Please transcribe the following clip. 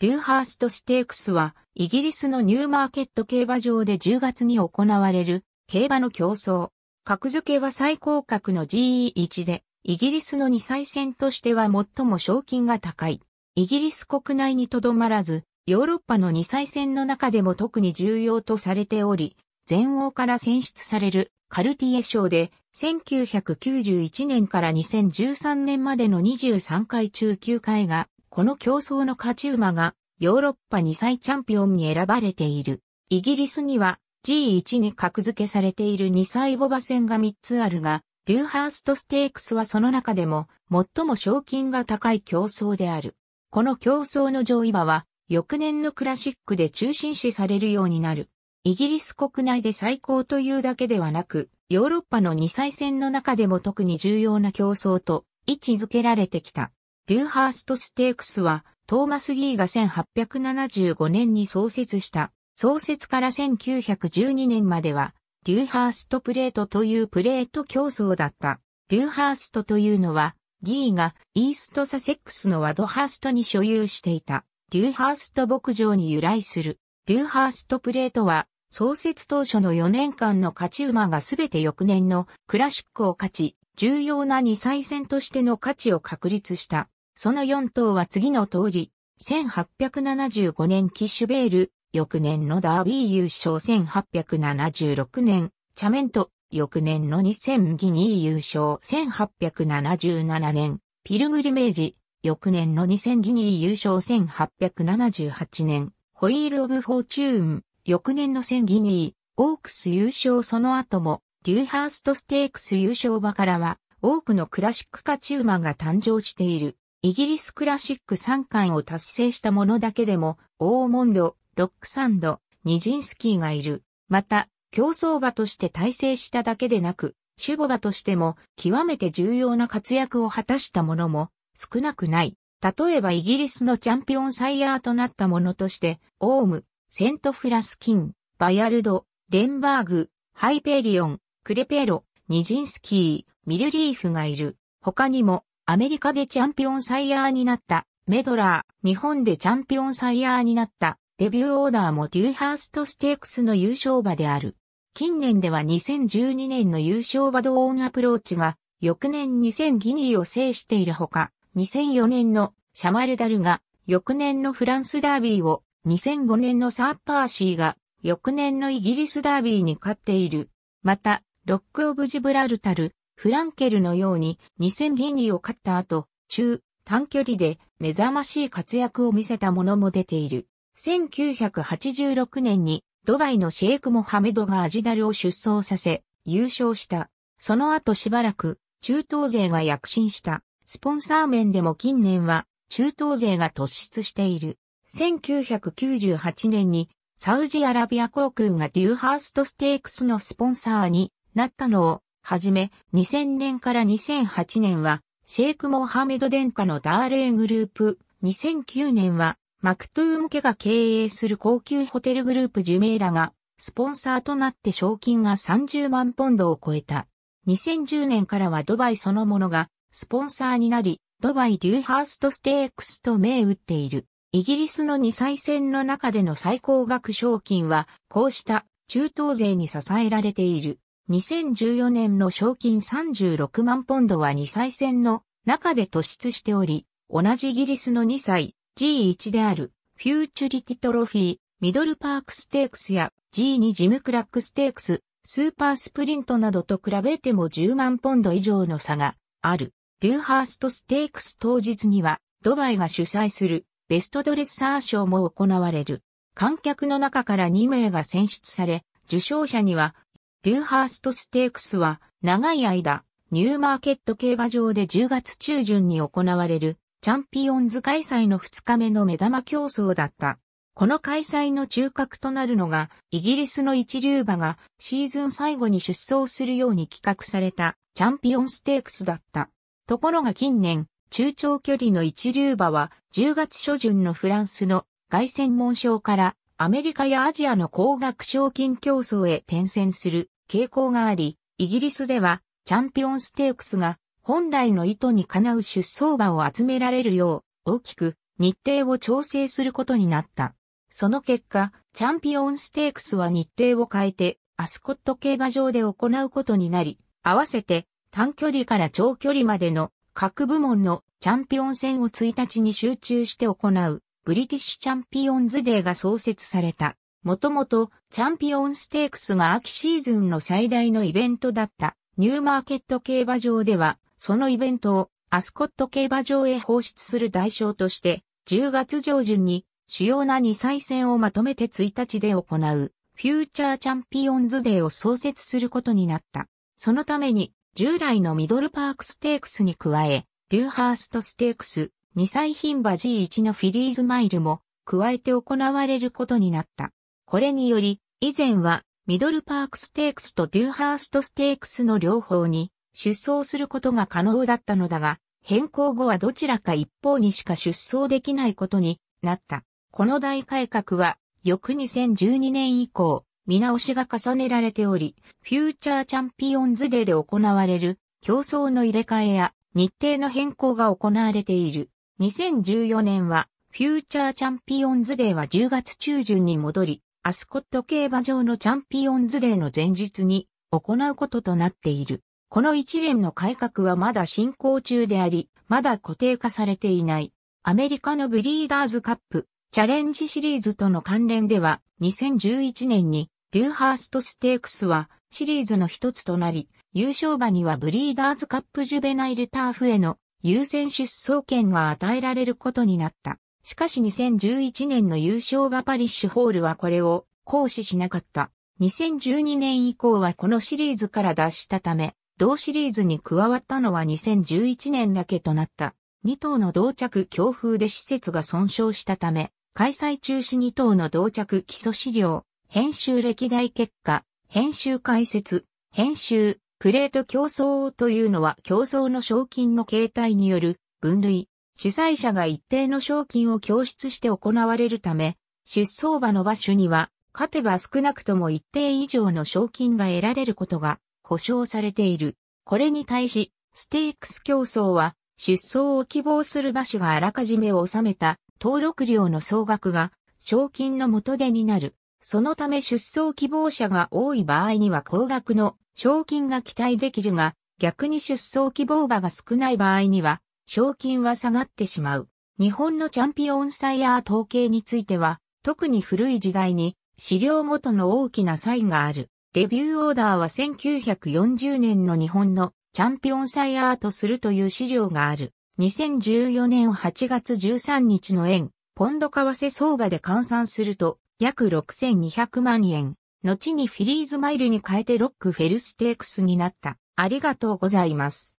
デューハーストステークスは、イギリスのニューマーケット競馬場で10月に行われる、競馬の競争。格付けは最高格の GE1 で、イギリスの2歳戦としては最も賞金が高い。イギリス国内にとどまらず、ヨーロッパの2歳戦の中でも特に重要とされており、全欧から選出されるカルティエ賞で、1991年から2013年までの23回中9回がこの競争の勝ち馬がヨーロッパ2歳チャンピオンに選ばれている。イギリスには G1 に格付けされている2歳ボバ戦が3つあるが、デューハーストステークスはその中でも最も賞金が高い競争である。この競争の上位馬は翌年のクラシックで中心視されるようになる。イギリス国内で最高というだけではなく、ヨーロッパの2歳戦の中でも特に重要な競争と位置づけられてきた。デューハーストステークスは、トーマス・ギーが1875年に創設した、創設から1912年までは、デューハーストプレートというプレート競争だった。デューハーストというのは、ギーがイーストサセックスのワドハーストに所有していた、デューハースト牧場に由来する、デューハーストプレートは、創設当初の4年間の勝ち馬がすべて翌年のクラシックを勝ち、重要な2歳戦としての価値を確立した。その4頭は次の通り、1875年キッシュベール、翌年のダービー優勝1876年、チャメント、翌年の2000ギニー優勝1877年、ピルグリメージ、翌年の2000ギニー優勝1878年、ホイール・オブ・フォーチューン、翌年の1000ギニー、オークス優勝その後も、デューハーストステークス優勝馬からは、多くのクラシック勝ち馬が誕生している。イギリスクラシック3冠を達成した者だけでも、オーモンド、ロックサンド、ニジンスキーがいる。また、競争馬として体制しただけでなく、守護馬としても極めて重要な活躍を果たした者も少なくない。例えばイギリスのチャンピオンサイヤーとなった者として、オウム、セントフラスキン、バヤルド、レンバーグ、ハイペリオン、クレペロ、ニジンスキー、ミルリーフがいる。他にも、アメリカでチャンピオンサイヤーになったメドラー、日本でチャンピオンサイヤーになったレビューオーダーもデューハーストステークスの優勝馬である。近年では2012年の優勝馬ドーンアプローチが翌年2000ギニーを制しているほか、2004年のシャマルダルが翌年のフランスダービーを、2005年のサーパーシーが翌年のイギリスダービーに勝っている。また、ロックオブジブラルタル、フランケルのように2000銀利を勝った後、中、短距離で目覚ましい活躍を見せたものも出ている。1986年にドバイのシェイク・モハメドがアジダルを出走させ、優勝した。その後しばらく、中東勢が躍進した。スポンサー面でも近年は、中東勢が突出している。1998年に、サウジアラビア航空がデューハーストステークスのスポンサーになったのをはじめ、2000年から2008年は、シェイク・モハメド殿下のダーレーグループ、2009年は、マクトゥーム家が経営する高級ホテルグループジュメイラが、スポンサーとなって賞金が30万ポンドを超えた。2010年からはドバイそのものが、スポンサーになり、ドバイ・デューハースト・ステークスと銘打っている。イギリスの2歳戦の中での最高額賞金は、こうした中東勢に支えられている。2014年の賞金36万ポンドは2歳戦の中で突出しており、同じイギリスの2歳 G1 であるフューチュリティトロフィー、ミドルパークステークスや G2 ジムクラックステークス、スーパースプリントなどと比べても10万ポンド以上の差がある。デューハーストステークス当日にはドバイが主催するベストドレッサー賞も行われる。観客の中から2名が選出され、受賞者にはデューハーストステークスは、長い間、ニューマーケット競馬場で10月中旬に行われる、チャンピオンズ開催の2日目の目玉競争だった。この開催の中核となるのが、イギリスの一流馬がシーズン最後に出走するように企画されたチャンピオンステークスだった。ところが近年、中長距離の一流馬は10月初旬のフランスの外戦門賞からアメリカやアジアの高額賞金競争へ転戦する傾向があり、イギリスではチャンピオンステークスが本来の意図にかなう出走馬を集められるよう大きく日程を調整することになった。その結果、チャンピオンステークスは日程を変えてアスコット競馬場で行うことになり、合わせて短距離から長距離までの各部門のチャンピオン戦を1日に集中して行う。ブリティッシュチャンピオンズデーが創設された。もともとチャンピオンステークスが秋シーズンの最大のイベントだったニューマーケット競馬場では、そのイベントをアスコット競馬場へ放出する代償として、10月上旬に主要な2歳戦をまとめて1日で行うフューチャーチャンピオンズデーを創設することになった。そのために従来のミドルパークステークスに加え、デューハーストステークス、2歳品馬 G1 のフィリーズマイルも加えて行われることになった。これにより、以前はミドルパークステークスとデューハーストステークスの両方に出走することが可能だったのだが、変更後はどちらか一方にしか出走できないことになった。この大改革は、翌2012年以降、見直しが重ねられており、フューチャーチャンピオンズデーで行われる競争の入れ替えや日程の変更が行われている。2014年は、フューチャーチャンピオンズデーは10月中旬に戻り、アスコット競馬場のチャンピオンズデーの前日に行うこととなっている。この一連の改革はまだ進行中であり、まだ固定化されていない。アメリカのブリーダーズカップ、チャレンジシリーズとの関連では、2011年にデューハーストステークスはシリーズの一つとなり、優勝馬にはブリーダーズカップジュベナイルターフへの優先出走権が与えられることになった。しかし2011年の優勝馬パリッシュホールはこれを行使しなかった。2012年以降はこのシリーズから脱したため、同シリーズに加わったのは2011年だけとなった。2頭の同着強風で施設が損傷したため、開催中止2頭の同着基礎資料、編集歴代結果、編集解説、編集、プレート競争というのは競争の賞金の形態による分類、主催者が一定の賞金を供出して行われるため、出走馬の馬種には、勝てば少なくとも一定以上の賞金が得られることが保証されている。これに対し、ステークス競争は、出走を希望する馬種があらかじめをめた登録料の総額が賞金の元手になる。そのため出走希望者が多い場合には高額の賞金が期待できるが、逆に出走希望馬が少ない場合には、賞金は下がってしまう。日本のチャンピオンサイヤー統計については、特に古い時代に、資料ごとの大きな差異がある。レビューオーダーは1940年の日本のチャンピオンサイヤーとするという資料がある。2014年8月13日の円、ポンド為替相場で換算すると約6200万円。後にフィリーズマイルに変えてロックフェルステークスになった。ありがとうございます。